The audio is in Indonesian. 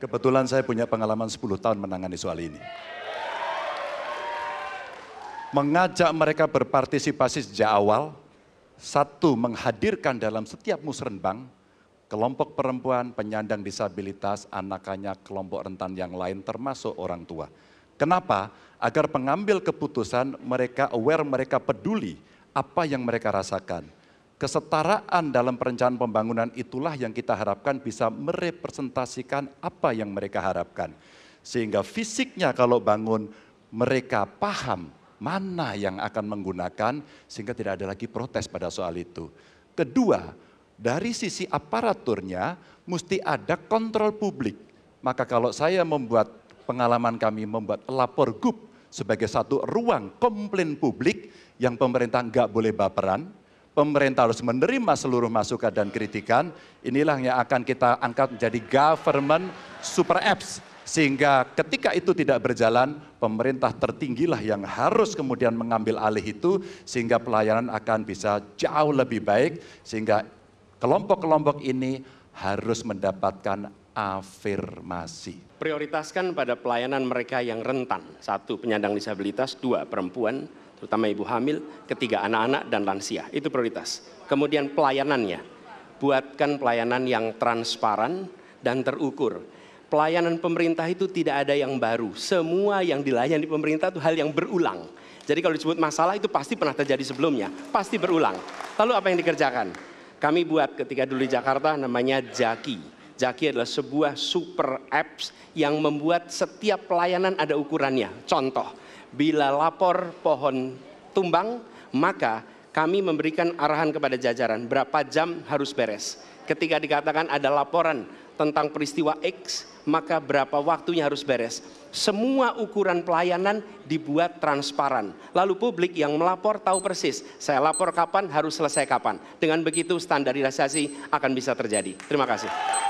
Kebetulan saya punya pengalaman 10 tahun menangani soal ini. Mengajak mereka berpartisipasi sejak awal, satu menghadirkan dalam setiap musrenbang kelompok perempuan, penyandang disabilitas, anakannya, kelompok rentan yang lain termasuk orang tua. Kenapa? Agar pengambil keputusan mereka aware, mereka peduli apa yang mereka rasakan kesetaraan dalam perencanaan pembangunan itulah yang kita harapkan bisa merepresentasikan apa yang mereka harapkan. Sehingga fisiknya kalau bangun mereka paham mana yang akan menggunakan sehingga tidak ada lagi protes pada soal itu. Kedua, dari sisi aparaturnya mesti ada kontrol publik. Maka kalau saya membuat pengalaman kami membuat lapor gub sebagai satu ruang komplain publik yang pemerintah nggak boleh baperan, pemerintah harus menerima seluruh masukan dan kritikan. Inilah yang akan kita angkat menjadi government super apps. Sehingga ketika itu tidak berjalan, pemerintah tertinggilah yang harus kemudian mengambil alih itu sehingga pelayanan akan bisa jauh lebih baik. Sehingga kelompok-kelompok ini harus mendapatkan afirmasi. Prioritaskan pada pelayanan mereka yang rentan. Satu, penyandang disabilitas. Dua, perempuan terutama ibu hamil, ketiga anak-anak dan lansia. Itu prioritas. Kemudian pelayanannya. Buatkan pelayanan yang transparan dan terukur. Pelayanan pemerintah itu tidak ada yang baru. Semua yang dilayani pemerintah itu hal yang berulang. Jadi kalau disebut masalah itu pasti pernah terjadi sebelumnya, pasti berulang. Lalu apa yang dikerjakan? Kami buat ketika dulu di Jakarta namanya Jaki Zaki adalah sebuah super apps yang membuat setiap pelayanan ada ukurannya. Contoh, bila lapor pohon tumbang, maka kami memberikan arahan kepada jajaran berapa jam harus beres. Ketika dikatakan ada laporan tentang peristiwa X, maka berapa waktunya harus beres. Semua ukuran pelayanan dibuat transparan. Lalu publik yang melapor tahu persis, saya lapor kapan harus selesai kapan. Dengan begitu standarisasi akan bisa terjadi. Terima kasih.